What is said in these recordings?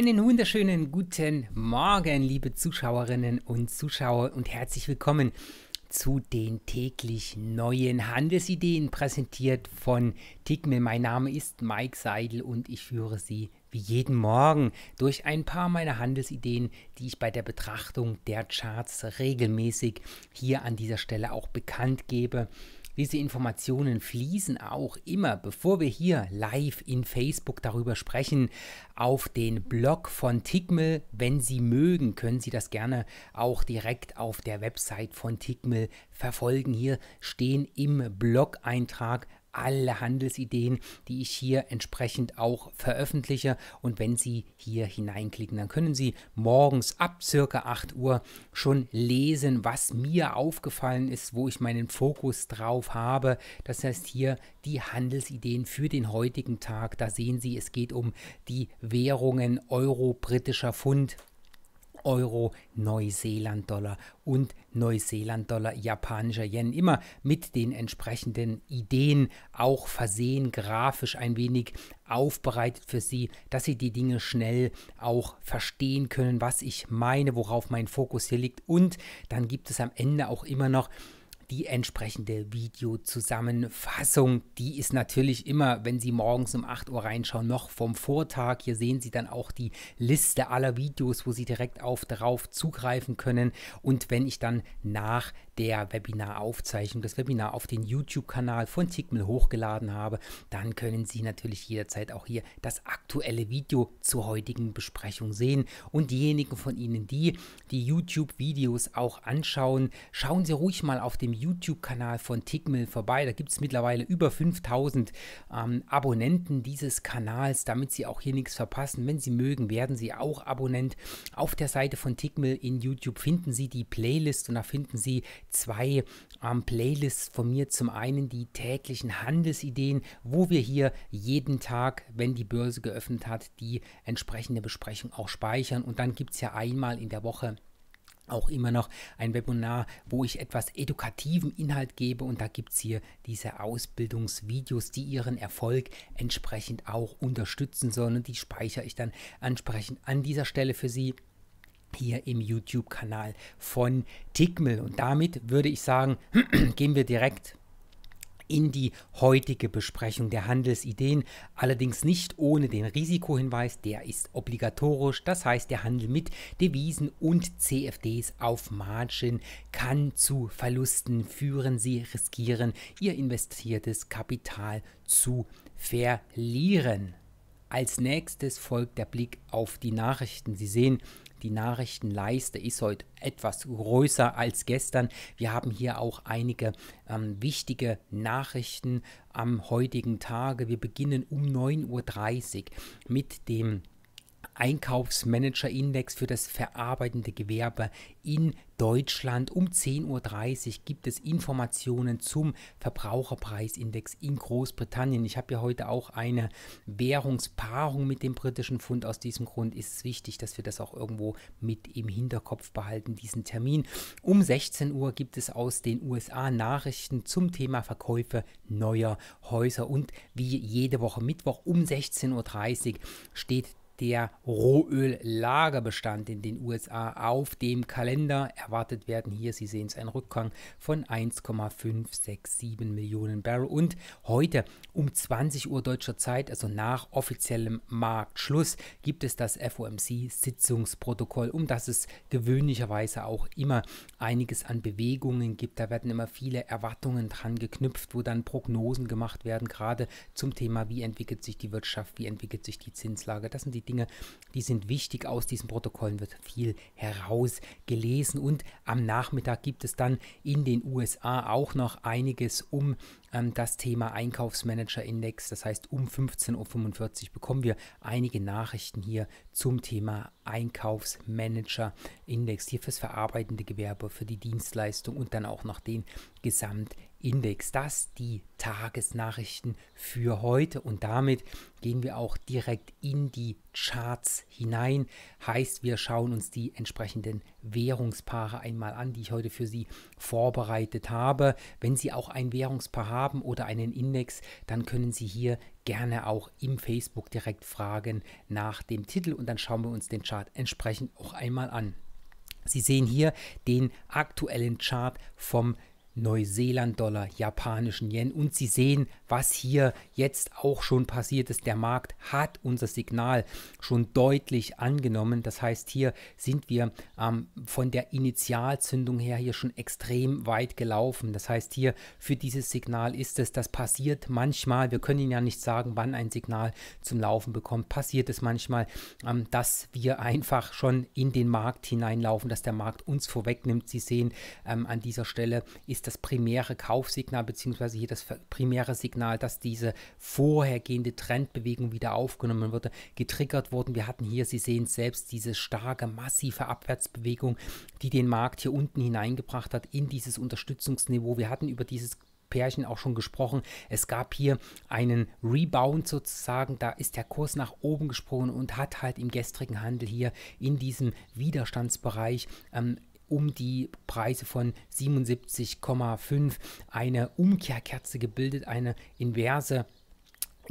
Einen wunderschönen guten Morgen, liebe Zuschauerinnen und Zuschauer und herzlich willkommen zu den täglich neuen Handelsideen, präsentiert von Tigme. Mein Name ist Mike Seidel und ich führe Sie wie jeden Morgen durch ein paar meiner Handelsideen, die ich bei der Betrachtung der Charts regelmäßig hier an dieser Stelle auch bekannt gebe. Diese Informationen fließen auch immer, bevor wir hier live in Facebook darüber sprechen, auf den Blog von Tickmill. Wenn Sie mögen, können Sie das gerne auch direkt auf der Website von Tickmill verfolgen. Hier stehen im Blog-Eintrag alle Handelsideen, die ich hier entsprechend auch veröffentliche. Und wenn Sie hier hineinklicken, dann können Sie morgens ab circa 8 Uhr schon lesen, was mir aufgefallen ist, wo ich meinen Fokus drauf habe. Das heißt hier die Handelsideen für den heutigen Tag. Da sehen Sie, es geht um die Währungen Euro, britischer Pfund, Euro, Neuseeland-Dollar und Neuseeland-Dollar, japanischer Yen. Immer mit den entsprechenden Ideen auch versehen, grafisch ein wenig aufbereitet für Sie, dass Sie die Dinge schnell auch verstehen können, was ich meine, worauf mein Fokus hier liegt. Und dann gibt es am Ende auch immer noch die entsprechende Videozusammenfassung. Die ist natürlich immer, wenn Sie morgens um 8 Uhr reinschauen, noch vom Vortag. Hier sehen Sie dann auch die Liste aller Videos, wo Sie direkt auf darauf zugreifen können. Und wenn ich dann nach der Webinaraufzeichnung, das Webinar auf den YouTube-Kanal von Tickmill hochgeladen habe, dann können Sie natürlich jederzeit auch hier das aktuelle Video zur heutigen Besprechung sehen. Und diejenigen von Ihnen, die die YouTube-Videos auch anschauen, schauen Sie ruhig mal auf dem YouTube-Kanal von Tickmill vorbei. Da gibt es mittlerweile über 5000 ähm, Abonnenten dieses Kanals, damit Sie auch hier nichts verpassen. Wenn Sie mögen, werden Sie auch Abonnent. Auf der Seite von Tickmill in YouTube finden Sie die Playlist und da finden Sie zwei ähm, Playlists von mir. Zum einen die täglichen Handelsideen, wo wir hier jeden Tag, wenn die Börse geöffnet hat, die entsprechende Besprechung auch speichern. Und dann gibt es ja einmal in der Woche auch immer noch ein Webinar, wo ich etwas edukativen Inhalt gebe und da gibt es hier diese Ausbildungsvideos, die Ihren Erfolg entsprechend auch unterstützen sollen und die speichere ich dann entsprechend an dieser Stelle für Sie hier im YouTube-Kanal von Tickmill. Und damit würde ich sagen, gehen wir direkt in die heutige Besprechung der Handelsideen, allerdings nicht ohne den Risikohinweis, der ist obligatorisch, das heißt der Handel mit Devisen und CFDs auf Margin kann zu Verlusten führen, sie riskieren ihr investiertes Kapital zu verlieren. Als nächstes folgt der Blick auf die Nachrichten. Sie sehen, die Nachrichtenleiste ist heute etwas größer als gestern. Wir haben hier auch einige ähm, wichtige Nachrichten am heutigen Tage. Wir beginnen um 9.30 Uhr mit dem Einkaufsmanager-Index für das verarbeitende Gewerbe in Deutschland. Um 10.30 Uhr gibt es Informationen zum Verbraucherpreisindex in Großbritannien. Ich habe ja heute auch eine Währungspaarung mit dem britischen Pfund. Aus diesem Grund ist es wichtig, dass wir das auch irgendwo mit im Hinterkopf behalten, diesen Termin. Um 16 Uhr gibt es aus den USA Nachrichten zum Thema Verkäufe neuer Häuser. Und wie jede Woche Mittwoch um 16.30 Uhr steht der Rohöllagerbestand in den USA auf dem Kalender erwartet werden. Hier, Sie sehen es, ein Rückgang von 1,567 Millionen Barrel. Und heute um 20 Uhr deutscher Zeit, also nach offiziellem Marktschluss, gibt es das FOMC-Sitzungsprotokoll, um das es gewöhnlicherweise auch immer einiges an Bewegungen gibt. Da werden immer viele Erwartungen dran geknüpft, wo dann Prognosen gemacht werden, gerade zum Thema, wie entwickelt sich die Wirtschaft, wie entwickelt sich die Zinslage. Das sind die Dinge, die sind wichtig. Aus diesen Protokollen wird viel herausgelesen und am Nachmittag gibt es dann in den USA auch noch einiges um ähm, das Thema Einkaufsmanager-Index. Das heißt, um 15.45 Uhr bekommen wir einige Nachrichten hier zum Thema Einkaufsmanager-Index, hier fürs verarbeitende Gewerbe, für die Dienstleistung und dann auch noch den Gesamt -Index. Index. Das die Tagesnachrichten für heute und damit gehen wir auch direkt in die Charts hinein. Heißt, wir schauen uns die entsprechenden Währungspaare einmal an, die ich heute für Sie vorbereitet habe. Wenn Sie auch ein Währungspaar haben oder einen Index, dann können Sie hier gerne auch im Facebook direkt fragen nach dem Titel und dann schauen wir uns den Chart entsprechend auch einmal an. Sie sehen hier den aktuellen Chart vom Neuseeland-Dollar, japanischen Yen. Und Sie sehen, was hier jetzt auch schon passiert ist. Der Markt hat unser Signal schon deutlich angenommen. Das heißt, hier sind wir ähm, von der Initialzündung her hier schon extrem weit gelaufen. Das heißt, hier für dieses Signal ist es, das passiert manchmal. Wir können Ihnen ja nicht sagen, wann ein Signal zum Laufen bekommt. Passiert es manchmal, ähm, dass wir einfach schon in den Markt hineinlaufen, dass der Markt uns vorwegnimmt. Sie sehen, ähm, an dieser Stelle ist das das primäre Kaufsignal beziehungsweise hier das primäre Signal, dass diese vorhergehende Trendbewegung wieder aufgenommen wurde, getriggert wurden. Wir hatten hier, Sie sehen selbst, diese starke, massive Abwärtsbewegung, die den Markt hier unten hineingebracht hat in dieses Unterstützungsniveau. Wir hatten über dieses Pärchen auch schon gesprochen. Es gab hier einen Rebound sozusagen. Da ist der Kurs nach oben gesprungen und hat halt im gestrigen Handel hier in diesem Widerstandsbereich ähm, um die Preise von 77,5 eine Umkehrkerze gebildet, eine inverse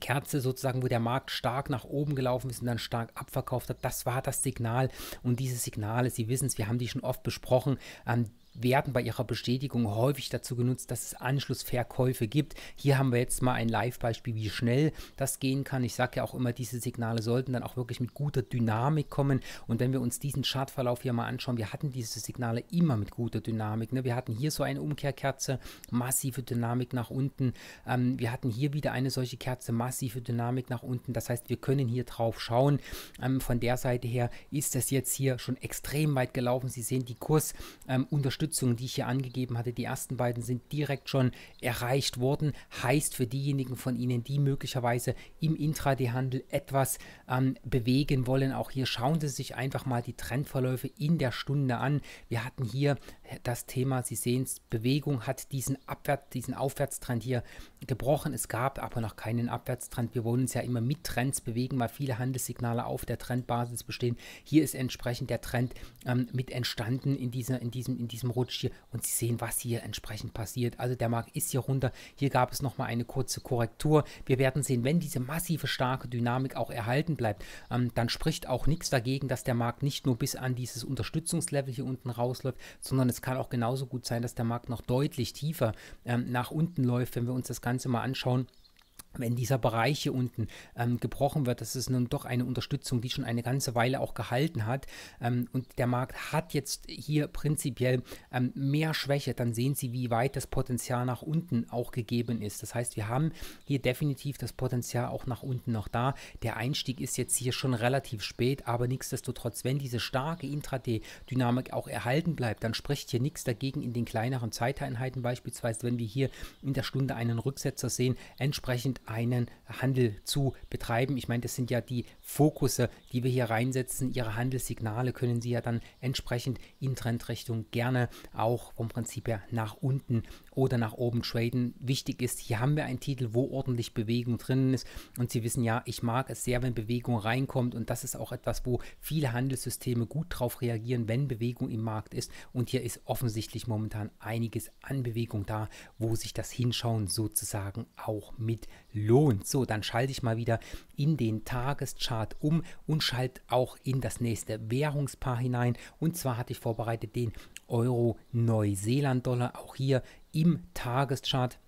Kerze sozusagen, wo der Markt stark nach oben gelaufen ist und dann stark abverkauft hat. Das war das Signal und dieses Signal, Sie wissen es, wir haben die schon oft besprochen, ähm, werden bei ihrer Bestätigung häufig dazu genutzt, dass es Anschlussverkäufe gibt. Hier haben wir jetzt mal ein Live-Beispiel, wie schnell das gehen kann. Ich sage ja auch immer, diese Signale sollten dann auch wirklich mit guter Dynamik kommen. Und wenn wir uns diesen Chartverlauf hier mal anschauen, wir hatten diese Signale immer mit guter Dynamik. Ne? Wir hatten hier so eine Umkehrkerze, massive Dynamik nach unten. Ähm, wir hatten hier wieder eine solche Kerze, massive Dynamik nach unten. Das heißt, wir können hier drauf schauen. Ähm, von der Seite her ist das jetzt hier schon extrem weit gelaufen. Sie sehen die Kursunterstützung. Ähm, Unterstützung, die ich hier angegeben hatte, die ersten beiden sind direkt schon erreicht worden. Heißt für diejenigen von Ihnen, die möglicherweise im Intraday-Handel etwas ähm, bewegen wollen, auch hier schauen Sie sich einfach mal die Trendverläufe in der Stunde an. Wir hatten hier das Thema, Sie sehen es, Bewegung hat diesen, Abwärts, diesen Aufwärtstrend hier gebrochen. Es gab aber noch keinen Abwärtstrend. Wir wollen uns ja immer mit Trends bewegen, weil viele Handelssignale auf der Trendbasis bestehen. Hier ist entsprechend der Trend ähm, mit entstanden in, dieser, in, diesem, in diesem rutscht hier und Sie sehen, was hier entsprechend passiert. Also der Markt ist hier runter. Hier gab es nochmal eine kurze Korrektur. Wir werden sehen, wenn diese massive starke Dynamik auch erhalten bleibt, ähm, dann spricht auch nichts dagegen, dass der Markt nicht nur bis an dieses Unterstützungslevel hier unten rausläuft, sondern es kann auch genauso gut sein, dass der Markt noch deutlich tiefer ähm, nach unten läuft, wenn wir uns das Ganze mal anschauen wenn dieser Bereich hier unten ähm, gebrochen wird, das ist nun doch eine Unterstützung, die schon eine ganze Weile auch gehalten hat ähm, und der Markt hat jetzt hier prinzipiell ähm, mehr Schwäche, dann sehen Sie, wie weit das Potenzial nach unten auch gegeben ist. Das heißt, wir haben hier definitiv das Potenzial auch nach unten noch da. Der Einstieg ist jetzt hier schon relativ spät, aber nichtsdestotrotz, wenn diese starke Intraday-Dynamik auch erhalten bleibt, dann spricht hier nichts dagegen in den kleineren Zeiteinheiten beispielsweise, wenn wir hier in der Stunde einen Rücksetzer sehen, entsprechend einen Handel zu betreiben. Ich meine, das sind ja die Fokusse, die wir hier reinsetzen. Ihre Handelssignale können Sie ja dann entsprechend in Trendrichtung gerne auch vom Prinzip her nach unten oder nach oben traden. Wichtig ist, hier haben wir einen Titel, wo ordentlich Bewegung drin ist. Und Sie wissen ja, ich mag es sehr, wenn Bewegung reinkommt. Und das ist auch etwas, wo viele Handelssysteme gut drauf reagieren, wenn Bewegung im Markt ist. Und hier ist offensichtlich momentan einiges an Bewegung da, wo sich das Hinschauen sozusagen auch mit lohnt. So, dann schalte ich mal wieder in den Tageschart um und schalte auch in das nächste Währungspaar hinein. Und zwar hatte ich vorbereitet den Euro Neuseeland-Dollar. Auch hier im Tageschart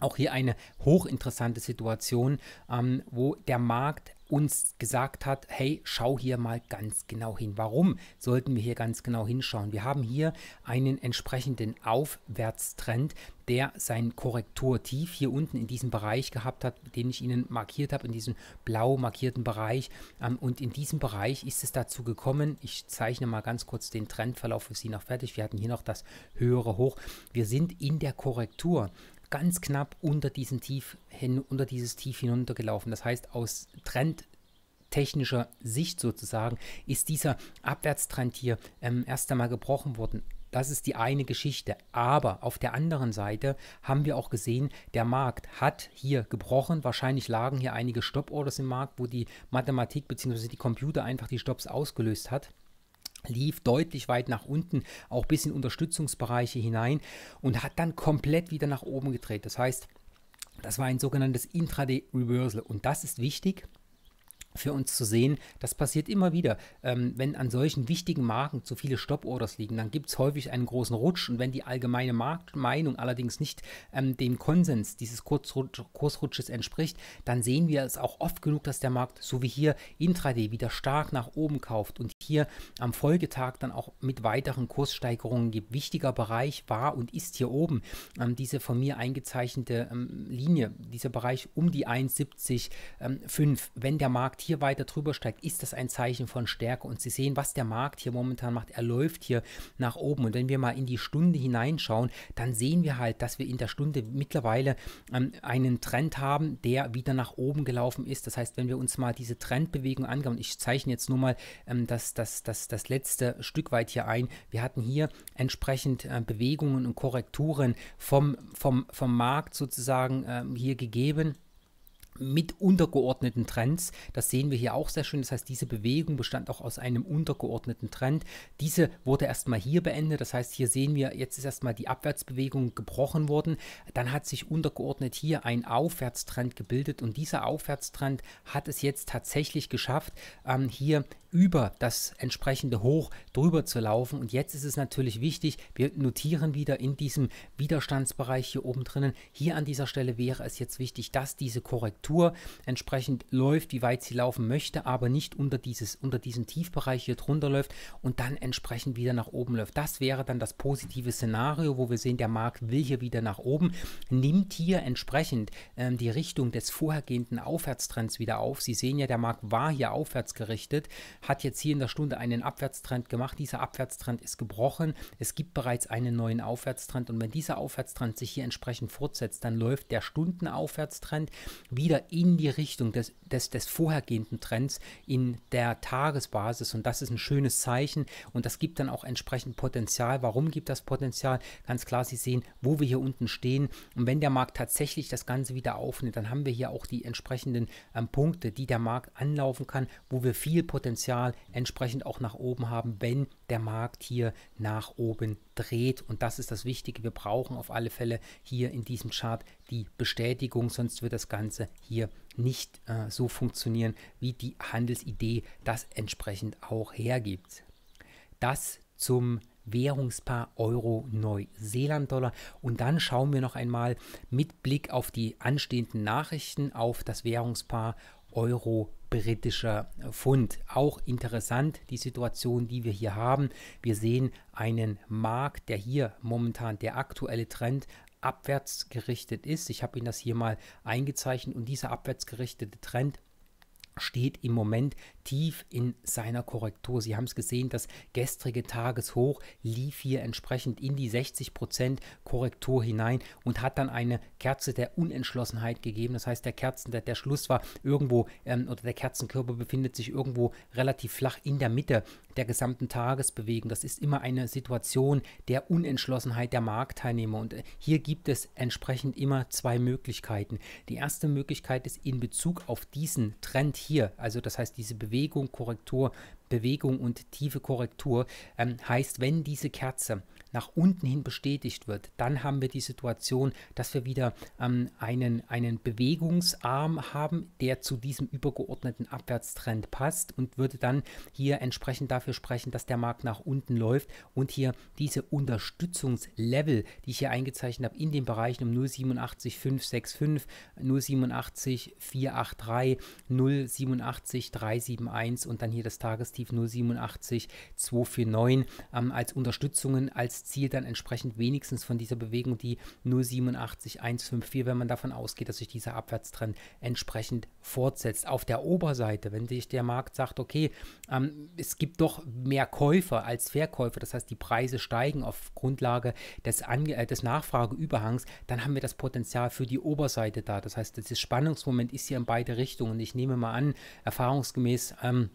auch hier eine hochinteressante Situation, ähm, wo der Markt uns gesagt hat, hey, schau hier mal ganz genau hin. Warum sollten wir hier ganz genau hinschauen? Wir haben hier einen entsprechenden Aufwärtstrend, der sein Korrekturtief hier unten in diesem Bereich gehabt hat, den ich Ihnen markiert habe, in diesem blau markierten Bereich. Ähm, und in diesem Bereich ist es dazu gekommen, ich zeichne mal ganz kurz den Trendverlauf für Sie noch fertig. Wir hatten hier noch das höhere Hoch. Wir sind in der Korrektur ganz knapp unter, diesen Tief hin, unter dieses Tief hinuntergelaufen. Das heißt, aus trendtechnischer Sicht sozusagen ist dieser Abwärtstrend hier ähm, erst einmal gebrochen worden. Das ist die eine Geschichte. Aber auf der anderen Seite haben wir auch gesehen, der Markt hat hier gebrochen. Wahrscheinlich lagen hier einige Stopp-Orders im Markt, wo die Mathematik bzw. die Computer einfach die Stops ausgelöst hat lief deutlich weit nach unten, auch bis in Unterstützungsbereiche hinein und hat dann komplett wieder nach oben gedreht. Das heißt, das war ein sogenanntes Intraday Reversal und das ist wichtig, für uns zu sehen. Das passiert immer wieder. Ähm, wenn an solchen wichtigen Marken zu viele Stop-Orders liegen, dann gibt es häufig einen großen Rutsch. Und wenn die allgemeine Marktmeinung allerdings nicht ähm, dem Konsens dieses Kurzrutsch, Kursrutsches entspricht, dann sehen wir es auch oft genug, dass der Markt, so wie hier, intraday wieder stark nach oben kauft. Und hier am Folgetag dann auch mit weiteren Kurssteigerungen gibt. Wichtiger Bereich war und ist hier oben ähm, diese von mir eingezeichnete ähm, Linie, dieser Bereich um die 1,70,5. Ähm, Wenn der Markt hier weiter drüber steigt, ist das ein Zeichen von Stärke und Sie sehen, was der Markt hier momentan macht. Er läuft hier nach oben und wenn wir mal in die Stunde hineinschauen, dann sehen wir halt, dass wir in der Stunde mittlerweile ähm, einen Trend haben, der wieder nach oben gelaufen ist. Das heißt, wenn wir uns mal diese Trendbewegung angehen, ich zeichne jetzt nur mal ähm, das das, das, das, letzte Stück weit hier ein. Wir hatten hier entsprechend äh, Bewegungen und Korrekturen vom, vom, vom Markt sozusagen äh, hier gegeben mit untergeordneten Trends. Das sehen wir hier auch sehr schön. Das heißt, diese Bewegung bestand auch aus einem untergeordneten Trend. Diese wurde erstmal hier beendet. Das heißt, hier sehen wir, jetzt ist erstmal die Abwärtsbewegung gebrochen worden. Dann hat sich untergeordnet hier ein Aufwärtstrend gebildet und dieser Aufwärtstrend hat es jetzt tatsächlich geschafft, ähm, hier über das entsprechende Hoch drüber zu laufen. Und jetzt ist es natürlich wichtig, wir notieren wieder in diesem Widerstandsbereich hier oben drinnen. Hier an dieser Stelle wäre es jetzt wichtig, dass diese Korrektur entsprechend läuft, wie weit sie laufen möchte, aber nicht unter, dieses, unter diesen Tiefbereich hier drunter läuft und dann entsprechend wieder nach oben läuft. Das wäre dann das positive Szenario, wo wir sehen, der Markt will hier wieder nach oben, nimmt hier entsprechend ähm, die Richtung des vorhergehenden Aufwärtstrends wieder auf. Sie sehen ja, der Markt war hier aufwärts gerichtet, hat jetzt hier in der Stunde einen Abwärtstrend gemacht. Dieser Abwärtstrend ist gebrochen. Es gibt bereits einen neuen Aufwärtstrend und wenn dieser Aufwärtstrend sich hier entsprechend fortsetzt, dann läuft der Stundenaufwärtstrend wieder in die Richtung des, des, des vorhergehenden Trends in der Tagesbasis und das ist ein schönes Zeichen und das gibt dann auch entsprechend Potenzial. Warum gibt das Potenzial? Ganz klar, Sie sehen, wo wir hier unten stehen und wenn der Markt tatsächlich das Ganze wieder aufnimmt, dann haben wir hier auch die entsprechenden ähm, Punkte, die der Markt anlaufen kann, wo wir viel Potenzial Potenzial entsprechend auch nach oben haben, wenn der Markt hier nach oben dreht. Und das ist das Wichtige. Wir brauchen auf alle Fälle hier in diesem Chart die Bestätigung, sonst wird das Ganze hier nicht äh, so funktionieren, wie die Handelsidee das entsprechend auch hergibt. Das zum Währungspaar Euro Neuseeland Dollar und dann schauen wir noch einmal mit Blick auf die anstehenden Nachrichten auf das Währungspaar Euro britischer Pfund. Auch interessant die Situation, die wir hier haben. Wir sehen einen Markt, der hier momentan der aktuelle Trend abwärts gerichtet ist. Ich habe Ihnen das hier mal eingezeichnet und dieser abwärts gerichtete Trend steht im Moment tief in seiner Korrektur. Sie haben es gesehen, das gestrige Tageshoch lief hier entsprechend in die 60% Korrektur hinein und hat dann eine Kerze der Unentschlossenheit gegeben. Das heißt, der Kerzen, der, der Schluss war irgendwo ähm, oder der Kerzenkörper befindet sich irgendwo relativ flach in der Mitte der gesamten Tagesbewegung. Das ist immer eine Situation der Unentschlossenheit der Marktteilnehmer. Und äh, hier gibt es entsprechend immer zwei Möglichkeiten. Die erste Möglichkeit ist in Bezug auf diesen Trend hier, also das heißt diese Bewegung, Korrektur, Bewegung und tiefe Korrektur, ähm, heißt, wenn diese Kerze nach unten hin bestätigt wird, dann haben wir die Situation, dass wir wieder ähm, einen, einen Bewegungsarm haben, der zu diesem übergeordneten Abwärtstrend passt und würde dann hier entsprechend dafür sprechen, dass der Markt nach unten läuft und hier diese Unterstützungslevel, die ich hier eingezeichnet habe, in den Bereichen um 0,87565, 0,87483, 0,87371 und dann hier das Tagestief 0,87249 ähm, als Unterstützungen, als Ziel dann entsprechend wenigstens von dieser Bewegung, die 0,87,154, wenn man davon ausgeht, dass sich dieser Abwärtstrend entsprechend fortsetzt. Auf der Oberseite, wenn sich der Markt sagt, okay, ähm, es gibt doch mehr Käufer als Verkäufer, das heißt, die Preise steigen auf Grundlage des, Ange äh, des Nachfrageüberhangs, dann haben wir das Potenzial für die Oberseite da. Das heißt, das Spannungsmoment ist hier in beide Richtungen. Ich nehme mal an, erfahrungsgemäß, ähm,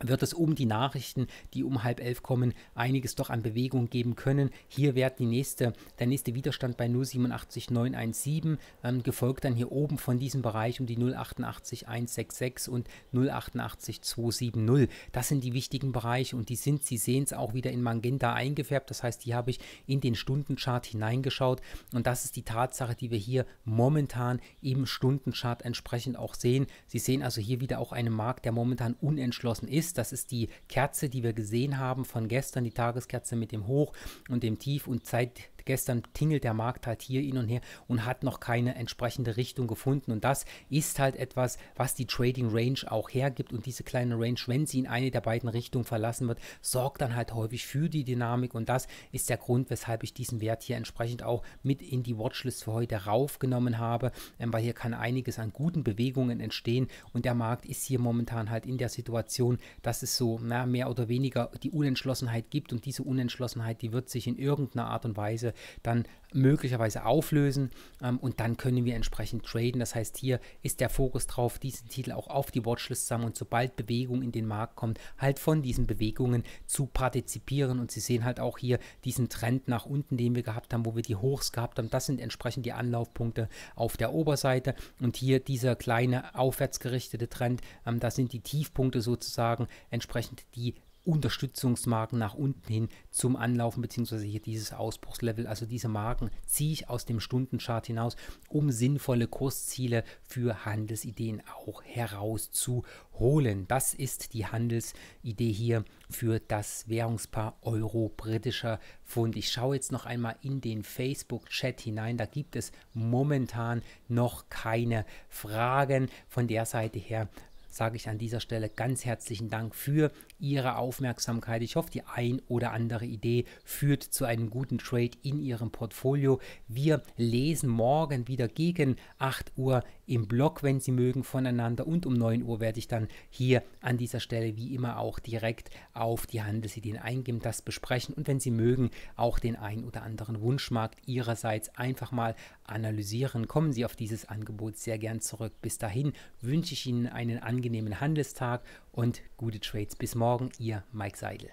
wird es um die Nachrichten, die um halb elf kommen, einiges doch an Bewegung geben können. Hier wird die nächste, der nächste Widerstand bei 087,917, ähm, gefolgt dann hier oben von diesem Bereich um die 088,166 und 088,270. Das sind die wichtigen Bereiche und die sind, Sie sehen es auch wieder in Magenta eingefärbt. Das heißt, die habe ich in den Stundenchart hineingeschaut und das ist die Tatsache, die wir hier momentan im Stundenchart entsprechend auch sehen. Sie sehen also hier wieder auch einen Markt, der momentan unentschlossen ist ist. Das ist die Kerze, die wir gesehen haben von gestern, die Tageskerze mit dem Hoch und dem Tief und Zeit gestern tingelt der Markt halt hier hin und her und hat noch keine entsprechende Richtung gefunden. Und das ist halt etwas, was die Trading Range auch hergibt. Und diese kleine Range, wenn sie in eine der beiden Richtungen verlassen wird, sorgt dann halt häufig für die Dynamik. Und das ist der Grund, weshalb ich diesen Wert hier entsprechend auch mit in die Watchlist für heute raufgenommen habe, ähm, weil hier kann einiges an guten Bewegungen entstehen. Und der Markt ist hier momentan halt in der Situation, dass es so na, mehr oder weniger die Unentschlossenheit gibt. Und diese Unentschlossenheit, die wird sich in irgendeiner Art und Weise dann möglicherweise auflösen ähm, und dann können wir entsprechend traden. Das heißt, hier ist der Fokus drauf, diesen Titel auch auf die Watchlist zu haben und sobald Bewegung in den Markt kommt, halt von diesen Bewegungen zu partizipieren. Und Sie sehen halt auch hier diesen Trend nach unten, den wir gehabt haben, wo wir die Hochs gehabt haben. Das sind entsprechend die Anlaufpunkte auf der Oberseite und hier dieser kleine aufwärts gerichtete Trend, ähm, das sind die Tiefpunkte sozusagen, entsprechend die Unterstützungsmarken nach unten hin zum Anlaufen, beziehungsweise hier dieses Ausbruchslevel. Also diese Marken ziehe ich aus dem Stundenchart hinaus, um sinnvolle Kursziele für Handelsideen auch herauszuholen. Das ist die Handelsidee hier für das Währungspaar Euro-Britischer Pfund. Ich schaue jetzt noch einmal in den Facebook-Chat hinein. Da gibt es momentan noch keine Fragen. Von der Seite her sage ich an dieser Stelle ganz herzlichen Dank für Ihre Aufmerksamkeit. Ich hoffe, die ein oder andere Idee führt zu einem guten Trade in Ihrem Portfolio. Wir lesen morgen wieder gegen 8 Uhr im Blog, wenn Sie mögen, voneinander. Und um 9 Uhr werde ich dann hier an dieser Stelle wie immer auch direkt auf die Handelsideen eingehen, das besprechen und wenn Sie mögen, auch den ein oder anderen Wunschmarkt Ihrerseits einfach mal analysieren. Kommen Sie auf dieses Angebot sehr gern zurück. Bis dahin wünsche ich Ihnen einen angenehmen Handelstag und gute Trades. Bis morgen, ihr Mike Seidel.